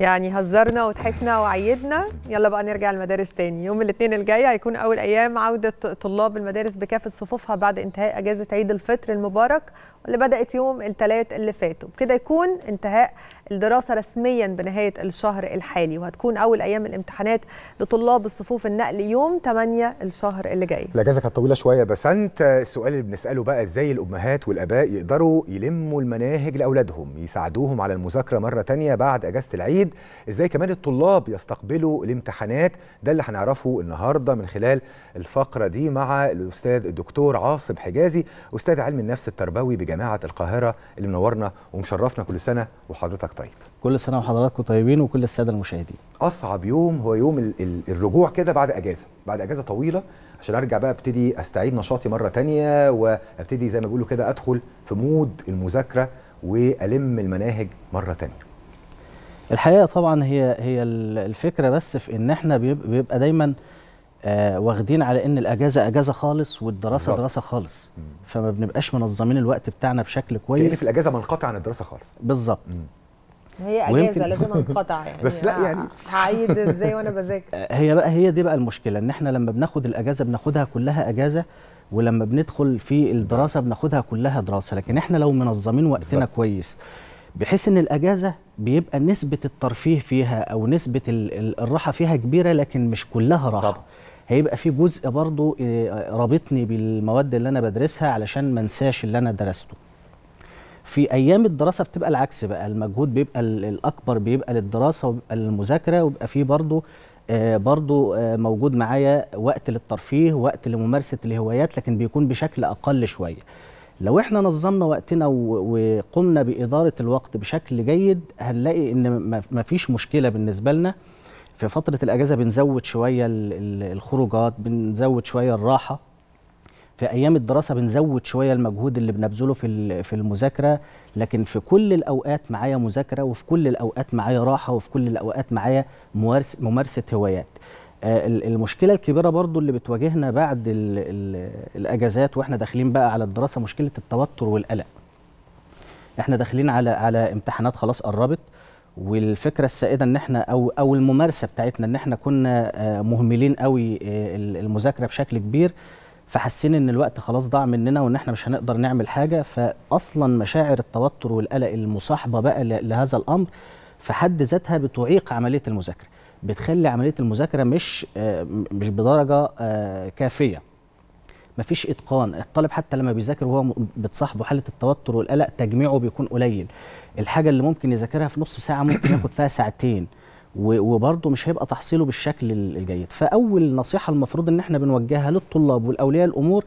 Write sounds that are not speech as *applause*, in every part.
يعني هزرنا وضحكنا وعيدنا يلا بقى نرجع المدارس تاني يوم الاثنين الجاي هيكون اول ايام عوده طلاب المدارس بكافه صفوفها بعد انتهاء اجازه عيد الفطر المبارك اللي بدات يوم الثلاث اللي فاتوا بكده يكون انتهاء الدراسة رسميا بنهاية الشهر الحالي وهتكون أول أيام الامتحانات لطلاب الصفوف النقل يوم 8 الشهر اللي جاي الأجازة كانت طويلة شوية بس أنت السؤال اللي بنسأله بقى إزاي الأمهات والآباء يقدروا يلموا المناهج لأولادهم يساعدوهم على المذاكرة مرة ثانيه بعد أجازة العيد إزاي كمان الطلاب يستقبلوا الامتحانات ده اللي هنعرفه النهاردة من خلال الفقرة دي مع الأستاذ الدكتور عاصم حجازي أستاذ علم النفس التربوي بجامعة القاهرة اللي منورنا ومشرفنا كل سنة وحضرتك حضرتك طيب كل سنه وحضراتكم طيبين وكل الساده المشاهدين اصعب يوم هو يوم ال ال الرجوع كده بعد اجازه بعد اجازه طويله عشان ارجع بقى ابتدي استعيد نشاطي مره تانية وابتدي زي ما بيقولوا كده ادخل في مود المذاكره والم المناهج مره تانية الحقيقه طبعا هي هي الفكره بس في ان احنا بيبقى دايما آه واخدين على ان الاجازه اجازه خالص والدراسه بالضبط. دراسه خالص مم. فما بنبقاش منظمين الوقت بتاعنا بشكل كويس كأن في الاجازه منقطع عن الدراسه خالص بالظبط هي اجازه لازم انقطع *laughs* يعني بس لا يعني هعيد ازاي وانا بذاكر *laughs* هي بقى هي دي بقى المشكله ان احنا لما بناخد الاجازه بناخدها كلها اجازه ولما بندخل في الدراسه بناخدها كلها دراسه لكن احنا لو منظمين وقتنا بالزبط. كويس بحيث ان الاجازه بيبقى نسبه الترفيه فيها او نسبه الراحه فيها كبيره لكن مش كلها راحه طبعا. هيبقى في جزء برضه آه، رابطني بالمواد اللي انا بدرسها علشان ما انساش اللي انا درسته في ايام الدراسه بتبقى العكس بقى المجهود بيبقى الاكبر بيبقى للدراسه وبيبقى للمذاكره وبيبقى فيه برضه آه برضو آه موجود معايا وقت للترفيه وقت لممارسه الهوايات لكن بيكون بشكل اقل شويه لو احنا نظمنا وقتنا وقمنا باداره الوقت بشكل جيد هنلاقي ان مفيش مشكله بالنسبه لنا في فتره الاجازه بنزود شويه الخروجات بنزود شويه الراحه في ايام الدراسه بنزود شويه المجهود اللي بنبذله في في المذاكره لكن في كل الاوقات معايا مذاكره وفي كل الاوقات معايا راحه وفي كل الاوقات معايا ممارسه هوايات آه، المشكله الكبيره برضو اللي بتواجهنا بعد الـ الـ الاجازات واحنا داخلين بقى على الدراسه مشكله التوتر والقلق احنا داخلين على على امتحانات خلاص قربت والفكره السائده ان احنا او او الممارسه بتاعتنا ان احنا كنا آه، مهملين قوي آه، المذاكره بشكل كبير فحاسين ان الوقت خلاص ضاع مننا وان احنا مش هنقدر نعمل حاجه فاصلا مشاعر التوتر والقلق المصاحبه بقى لهذا الامر في حد ذاتها بتعيق عمليه المذاكره بتخلي عمليه المذاكره مش آه، مش بدرجه آه، كافيه مفيش اتقان الطالب حتى لما بيذاكر وهو بتصاحبه حاله التوتر والقلق تجميعه بيكون قليل الحاجه اللي ممكن يذاكرها في نص ساعه ممكن ياخد فيها ساعتين وبرضه مش هيبقى تحصيله بالشكل الجيد فاول نصيحه المفروض ان احنا بنوجهها للطلاب والاولياء الامور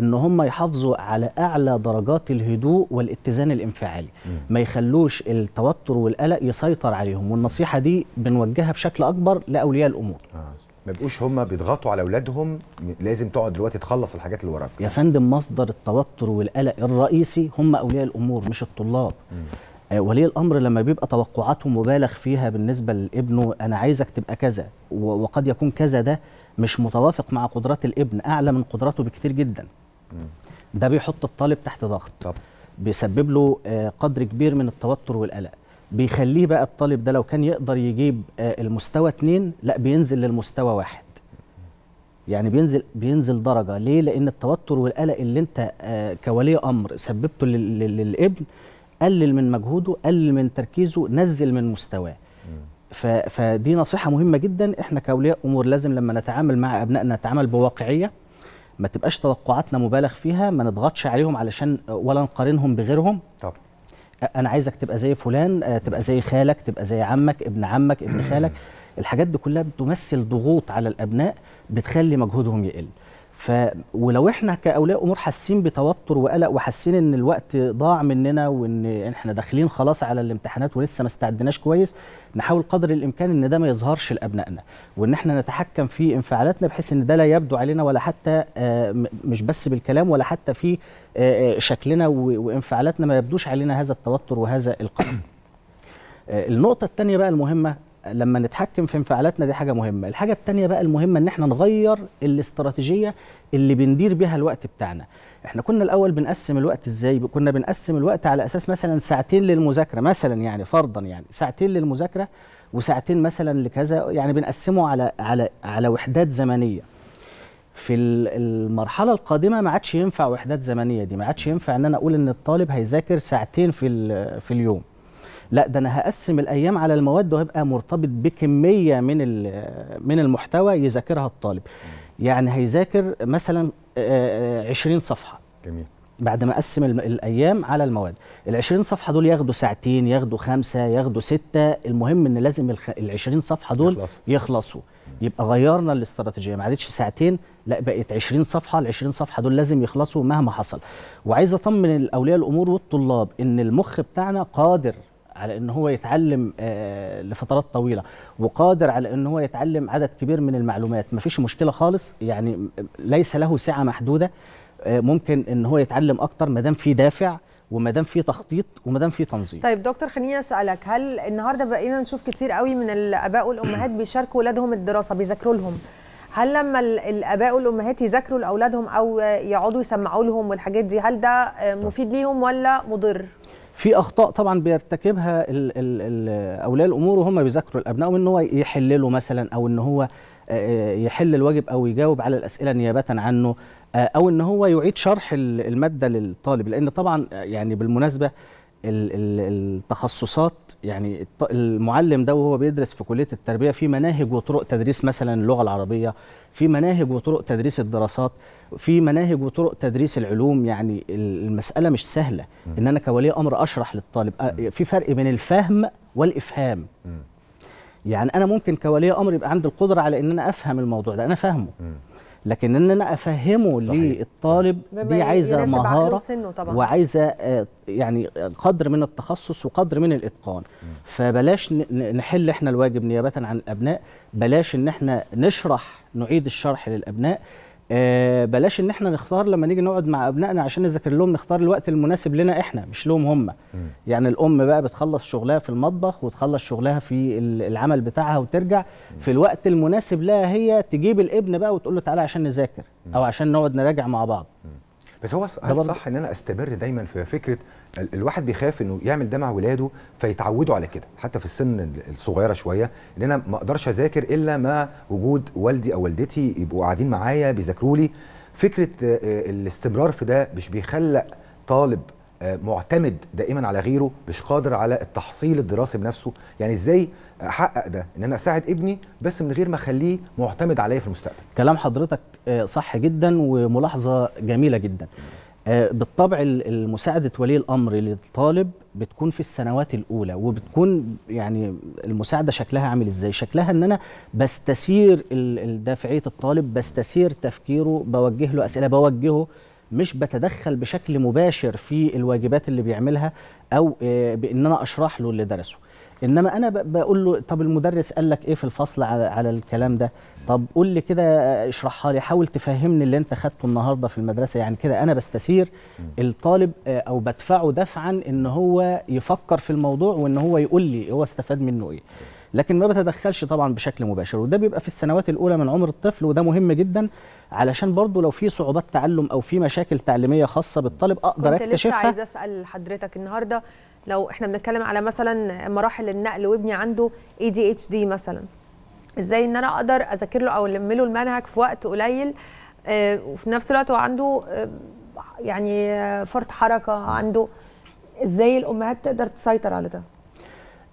ان هم يحافظوا على اعلى درجات الهدوء والاتزان الانفعالي ما يخلوش التوتر والقلق يسيطر عليهم والنصيحه دي بنوجهها بشكل اكبر لاولياء الامور آه. ما بقوش هم بيضغطوا على اولادهم لازم تقعد دلوقتي تخلص الحاجات اللي وراك يا فندم مصدر التوتر والقلق الرئيسي هم اولياء الامور مش الطلاب م. آه، ولي الامر لما بيبقى توقعاته مبالغ فيها بالنسبه لابنه انا عايزك تبقى كذا وقد يكون كذا ده مش متوافق مع قدرات الابن اعلى من قدراته بكتير جدا ده بيحط الطالب تحت ضغط طب. بيسبب له آه، قدر كبير من التوتر والقلق بيخليه بقى الطالب ده لو كان يقدر يجيب آه، المستوى اتنين لا بينزل للمستوى واحد يعني بينزل بينزل درجه ليه لان التوتر والقلق اللي انت كولي امر سببته للابن قلل من مجهوده قلل من تركيزه نزل من مستواه فدي نصيحة مهمة جدا احنا كأولياء أمور لازم لما نتعامل مع أبنائنا نتعامل بواقعية ما تبقاش توقعاتنا مبالغ فيها ما نضغطش عليهم علشان ولا نقارنهم بغيرهم طبعا انا عايزك تبقى زي فلان تبقى زي خالك تبقى زي عمك ابن عمك ابن خالك الحاجات دي كلها بتمثل ضغوط على الابناء بتخلي مجهودهم يقل ف ولو احنا كاولياء امور حاسين بتوتر وقلق وحاسين ان الوقت ضاع مننا وان احنا داخلين خلاص على الامتحانات ولسه ما استعدناش كويس نحاول قدر الامكان ان ده ما يظهرش لابنائنا وان احنا نتحكم في انفعالاتنا بحيث ان ده لا يبدو علينا ولا حتى آه، مش بس بالكلام ولا حتى في آه، آه، شكلنا وانفعالاتنا ما يبدوش علينا هذا التوتر وهذا القلق *clears throat* النقطه الثانيه بقى المهمه لما نتحكم في انفعالاتنا دي حاجه مهمه الحاجه الثانيه بقى المهمه ان احنا نغير الاستراتيجيه اللي بندير بيها الوقت بتاعنا احنا كنا الاول بنقسم الوقت ازاي كنا بنقسم الوقت على اساس مثلا ساعتين للمذاكره مثلا يعني فرضا يعني ساعتين للمذاكره وساعتين مثلا لكذا يعني بنقسمه على على على وحدات زمنيه في المرحله القادمه ما عادش ينفع وحدات زمنيه دي ما عادش ينفع ان انا اقول ان الطالب هيذاكر ساعتين في في اليوم لا ده انا هقسم الايام على المواد وهبقى مرتبط بكميه من من المحتوى يذاكرها الطالب يعني هيذاكر مثلا 20 صفحه جميل بعد ما اقسم الايام على المواد ال 20 صفحه دول ياخدوا ساعتين ياخدوا خمسه ياخدوا سته المهم ان لازم ال 20 صفحه دول يخلصوا, يخلصوا. يبقى غيرنا الاستراتيجيه ما عادتش ساعتين لا بقت 20 صفحه ال 20 صفحه دول لازم يخلصوا مهما حصل وعايز اطمن اولياء الامور والطلاب ان المخ بتاعنا قادر على ان هو يتعلم آه، لفترات طويله وقادر على ان هو يتعلم عدد كبير من المعلومات ما فيش مشكله خالص يعني ليس له سعه محدوده آه، ممكن ان هو يتعلم اكتر ما دام في دافع وما دام في تخطيط وما دام في تنظيم طيب دكتور خليني اسالك هل النهارده بقينا نشوف كتير قوي من الاباء والامهات بيشاركوا اولادهم الدراسه بيذاكروا لهم هل لما الاباء والامهات يذاكروا لاولادهم او يقعدوا يسمعوا لهم والحاجات دي هل ده آه، مفيد ليهم ولا مضر في اخطاء طبعا بيرتكبها اولياء الامور وهم بيذاكروا الابناء وان هو يحلله مثلا او ان هو يحل الواجب او يجاوب على الاسئله نيابه عنه او ان هو يعيد شرح الماده للطالب لان طبعا يعني بالمناسبه التخصصات يعني المعلم ده وهو بيدرس في كليه التربيه في مناهج وطرق تدريس مثلا اللغه العربيه في مناهج وطرق تدريس الدراسات في مناهج وطرق تدريس العلوم يعني المساله مش سهله ان انا كولي امر اشرح للطالب في فرق بين الفهم والافهام يعني انا ممكن كولي امر يبقى عندي القدره على ان انا افهم الموضوع ده انا فاهمه لكن ان انا افهمه للطالب دي عايزه مهاره وعايزه آه، يعني قدر من التخصص وقدر من الاتقان فبلاش نحل احنا الواجب نيابه عن الابناء بلاش ان احنا نشرح نعيد الشرح للابناء آه بلاش ان احنا نختار لما نيجي نقعد مع ابنائنا عشان نذاكر لهم نختار الوقت المناسب لنا احنا مش لهم هم يعني الام بقى بتخلص شغلها في المطبخ وتخلص شغلها في العمل بتاعها وترجع مم. في الوقت المناسب لها هي تجيب الابن بقى وتقول له تعالى عشان نذاكر او عشان نقعد نراجع مع بعض مم. بس هو هل صح ان انا استمر دايما في فكره الواحد بيخاف انه يعمل ده مع ولاده فيتعودوا على كده حتى في السن الصغيره شويه ان انا ما اقدرش اذاكر الا ما وجود والدي او والدتي يبقوا قاعدين معايا بيذاكروا لي فكره الاستمرار في ده مش بيخلق طالب آه، معتمد دائما على غيره مش قادر على التحصيل الدراسي بنفسه يعني ازاي احقق ده ان انا اساعد ابني بس من غير ما اخليه معتمد عليا في المستقبل كلام حضرتك آه، صح جدا وملاحظه جميله جدا آه، بالطبع مساعدة ولي الأمر للطالب بتكون في السنوات الأولى وبتكون يعني المساعدة شكلها عامل إزاي شكلها أن أنا بستسير دافعية الطالب بستسير تفكيره بوجه له أسئلة بوجهه مش بتدخل بشكل مباشر في الواجبات اللي بيعملها او آه، بان انا اشرح له اللي درسه انما انا بقول له طب المدرس قال لك ايه في الفصل على, الكلام ده طب قول لي كده آه، اشرحها لي حاول تفهمني اللي انت خدته النهارده في المدرسه يعني كده انا بستثير الطالب آه، او بدفعه دفعا ان هو يفكر في الموضوع وان هو يقول لي هو استفاد منه ايه لكن ما بتدخلش طبعا بشكل مباشر وده بيبقى في السنوات الاولى من عمر الطفل وده مهم جدا علشان برضو لو في صعوبات تعلم او في مشاكل تعليميه خاصه بالطالب اقدر كنت اكتشفها كنت عايزه اسال حضرتك النهارده لو احنا بنتكلم على مثلا مراحل النقل وابني عنده اي دي اتش دي مثلا ازاي ان انا اقدر اذاكر له او الم له المنهج في وقت قليل آه، وفي نفس الوقت هو عنده آه، يعني آه، فرط حركه عنده ازاي الامهات تقدر تسيطر على ده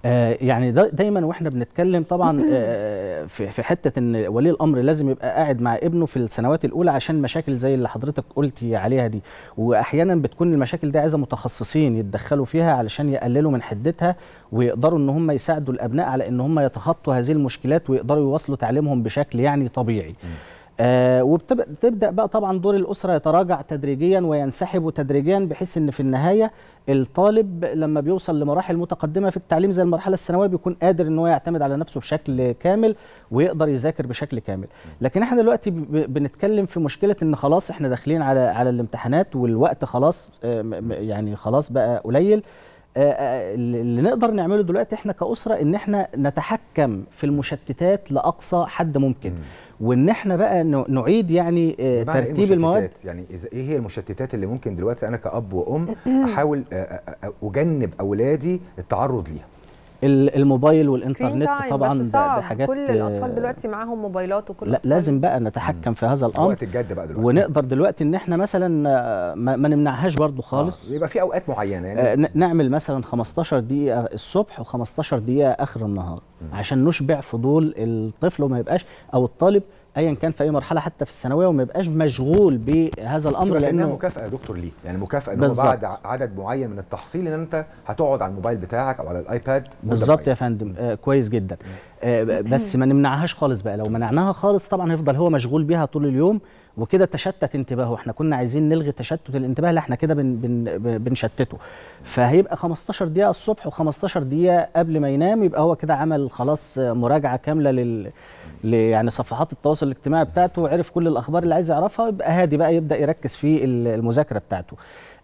آه، يعني دايما واحنا بنتكلم طبعا آه، في حته ان ولي الامر لازم يبقى قاعد مع ابنه في السنوات الاولى عشان مشاكل زي اللي حضرتك قلتي عليها دي واحيانا بتكون المشاكل دي عايزه متخصصين يتدخلوا فيها علشان يقللوا من حدتها ويقدروا ان هم يساعدوا الابناء على ان هم يتخطوا هذه المشكلات ويقدروا يواصلوا تعليمهم بشكل يعني طبيعي آه وبتبدا بقى طبعا دور الاسره يتراجع تدريجيا وينسحب تدريجيا بحيث ان في النهايه الطالب لما بيوصل لمراحل متقدمه في التعليم زي المرحله الثانويه بيكون قادر ان هو يعتمد على نفسه بشكل كامل ويقدر يذاكر بشكل كامل لكن احنا دلوقتي بنتكلم في مشكله ان خلاص احنا داخلين على على الامتحانات والوقت خلاص آه، يعني خلاص بقى قليل آه، آه، اللي نقدر نعمله دلوقتي احنا كاسره ان احنا نتحكم في المشتتات لاقصى حد ممكن مم. وان احنا بقى نعيد يعني آه، إيه ترتيب إيه المواد يعني إذا ايه هي المشتتات اللي ممكن دلوقتي انا كاب وام احاول اجنب اولادي التعرض ليها الموبايل والانترنت طبعا ده, حاجات كل الاطفال دلوقتي معاهم موبايلات وكل لا لازم بقى نتحكم في هذا الامر وقت الجد بقى دلوقتي ونقدر دلوقتي ان احنا مثلا ما, نمنعهاش برضو آه، خالص آه. يبقى في اوقات معينه يعني آه نعمل مثلا 15 دقيقه الصبح و15 دقيقه اخر النهار عشان نشبع فضول الطفل وما يبقاش او الطالب ايا كان في اي مرحله حتى في الثانويه وما يبقاش مشغول بهذا الامر لانه مكافاه يا دكتور ليه يعني مكافاه ان بعد عدد معين من التحصيل ان انت هتقعد على الموبايل بتاعك او على الايباد بالظبط يا فندم آه كويس جدا آه، بس ما نمنعهاش خالص بقى لو منعناها خالص طبعا هيفضل هو مشغول بيها طول اليوم وكده تشتت انتباهه احنا كنا عايزين نلغي تشتت الانتباه لا احنا كده بن بن بنشتته فهيبقى 15 دقيقه الصبح و15 دقيقه قبل ما ينام يبقى هو كده عمل خلاص مراجعه كامله لل يعني صفحات التواصل الاجتماعي بتاعته وعرف كل الاخبار اللي عايز يعرفها يبقى هادي بقى يبدا يركز في المذاكره بتاعته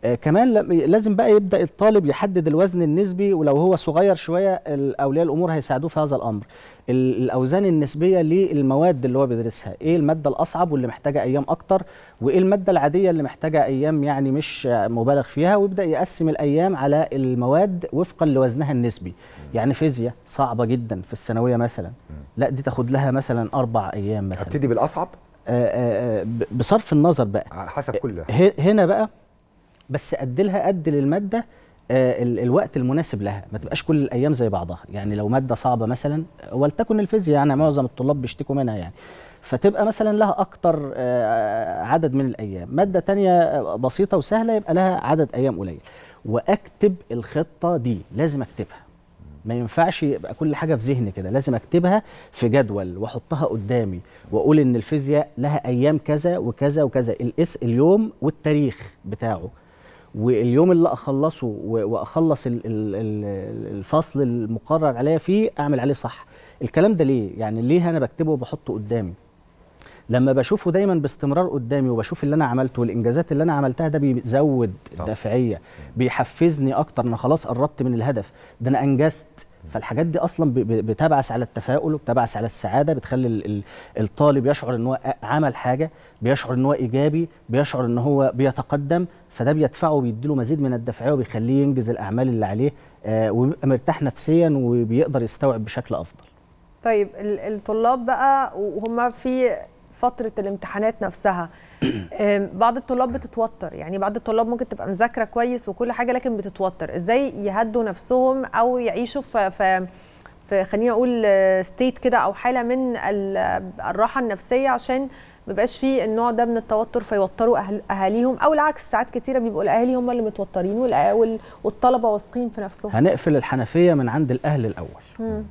آه، كمان لازم بقى يبدا الطالب يحدد الوزن النسبي ولو هو صغير شويه اولياء الامور هيساعدوه في هذا الامر الاوزان النسبيه للمواد اللي هو بيدرسها ايه الماده الاصعب واللي محتاجه ايام اكتر وايه الماده العاديه اللي محتاجه ايام يعني مش مبالغ فيها ويبدا يقسم الايام على المواد وفقا لوزنها النسبي يعني فيزياء صعبه جدا في الثانويه مثلا لا دي تاخد لها مثلا اربع ايام مثلا ابتدي بالاصعب آه، آه، بصرف النظر بقى حسب كل هنا بقى بس قد لها قد للماده آه، الوقت المناسب لها ما تبقاش كل الايام زي بعضها يعني لو ماده صعبه مثلا ولتكن الفيزياء يعني معظم الطلاب بيشتكوا منها يعني فتبقى مثلا لها اكتر آه، عدد من الايام ماده تانية آه، بسيطه وسهله يبقى لها عدد ايام قليل واكتب الخطه دي لازم اكتبها ما ينفعش يبقى كل حاجه في ذهني كده لازم اكتبها في جدول واحطها قدامي واقول ان الفيزياء لها ايام كذا وكذا وكذا الاس اليوم والتاريخ بتاعه واليوم اللي اخلصه واخلص الفصل المقرر عليا فيه اعمل عليه صح الكلام ده ليه يعني ليه انا بكتبه وبحطه قدامي لما بشوفه دايما باستمرار قدامي وبشوف اللي انا عملته والانجازات اللي انا عملتها ده بيزود الدافعيه بيحفزني اكتر انا خلاص قربت من الهدف ده انا انجزت فالحاجات دي اصلا بتبعث على التفاؤل وبتبعث على السعاده بتخلي الطالب يشعر ان هو عمل حاجه بيشعر ان هو ايجابي بيشعر ان هو بيتقدم فده بيدفعه وبيديله مزيد من الدفعيه وبيخليه ينجز الاعمال اللي عليه آه، ويبقى مرتاح نفسيا وبيقدر يستوعب بشكل افضل طيب الطلاب بقى وهم في فتره الامتحانات نفسها *clears throat* بعض الطلاب بتتوتر يعني بعض الطلاب ممكن تبقى مذاكره كويس وكل حاجه لكن بتتوتر ازاي يهدوا نفسهم او يعيشوا في في, في خليني اقول ستيت آه، كده او حاله من الراحه النفسيه عشان ما بقاش فيه النوع ده من التوتر فيوتروا أهل اهاليهم او العكس ساعات كتيره بيبقوا الاهالي هم اللي متوترين والطلبه واثقين في نفسهم هنقفل الحنفيه من عند الاهل الاول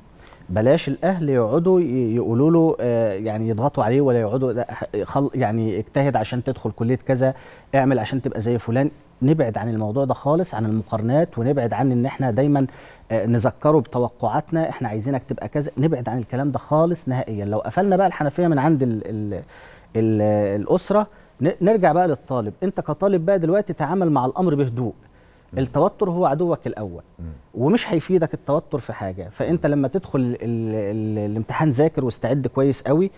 بلاش الاهل يقعدوا يقولوا له آه، يعني يضغطوا عليه ولا يقعدوا يعني اجتهد عشان تدخل كليه كذا اعمل عشان تبقى زي فلان نبعد عن الموضوع ده خالص عن المقارنات ونبعد عن ان احنا دايما آه، نذكره بتوقعاتنا احنا عايزينك تبقى كذا نبعد عن الكلام ده خالص نهائيا لو قفلنا بقى الحنفيه من عند الـ الـ الـ الاسره نرجع بقى للطالب انت كطالب بقى دلوقتي تعامل مع الامر بهدوء التوتر هو عدوك الاول ومش هيفيدك التوتر في حاجه فانت لما تدخل الامتحان ذاكر واستعد كويس قوي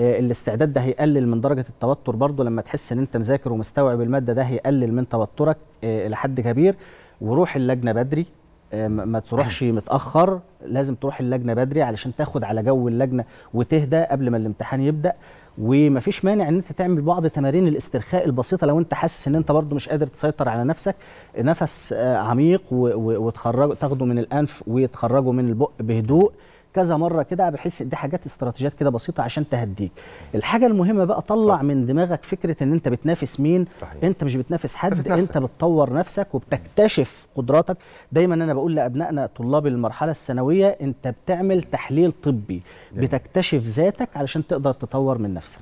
آه، الاستعداد ده هيقلل من درجه التوتر برضه لما تحس ان انت مذاكر ومستوعب الماده ده هيقلل من توترك آه، لحد كبير وروح اللجنه بدري آه، ما تروحش متاخر لازم تروح اللجنه بدري علشان تاخد على جو اللجنه وتهدى قبل ما الامتحان يبدا ومفيش مانع ان انت تعمل بعض تمارين الاسترخاء البسيطه لو انت حاسس ان انت برضو مش قادر تسيطر على نفسك نفس آه، عميق وتخرج تاخده من الانف وتخرجه من البق بهدوء كذا مره كده بحس دي حاجات استراتيجيات كده بسيطه عشان تهديك الحاجه المهمه بقى طلع صح. من دماغك فكره ان انت بتنافس مين صحيح. انت مش بتنافس حد انت بتطور نفسك وبتكتشف قدراتك دايما انا بقول لابنائنا طلاب المرحله الثانويه انت بتعمل تحليل طبي بتكتشف ذاتك علشان تقدر تطور من نفسك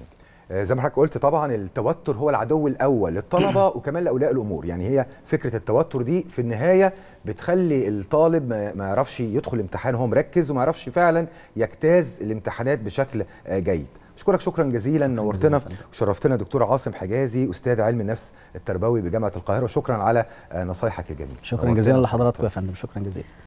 آه، زي ما حضرتك قلت طبعا التوتر هو العدو الاول للطلبه *clears throat* وكمان لاولياء الامور يعني هي فكره التوتر دي في النهايه بتخلي الطالب ما يعرفش يدخل الامتحان وهو مركز وما يعرفش فعلا يجتاز الامتحانات بشكل آه، جيد اشكرك شكرا جزيلا نورتنا وشرفتنا دكتور عاصم حجازي استاذ علم النفس التربوي بجامعه القاهره وشكرا على آه، نصايحك الجميله شكرا جزيلا لحضراتكم يا فندم شكرا جزيلا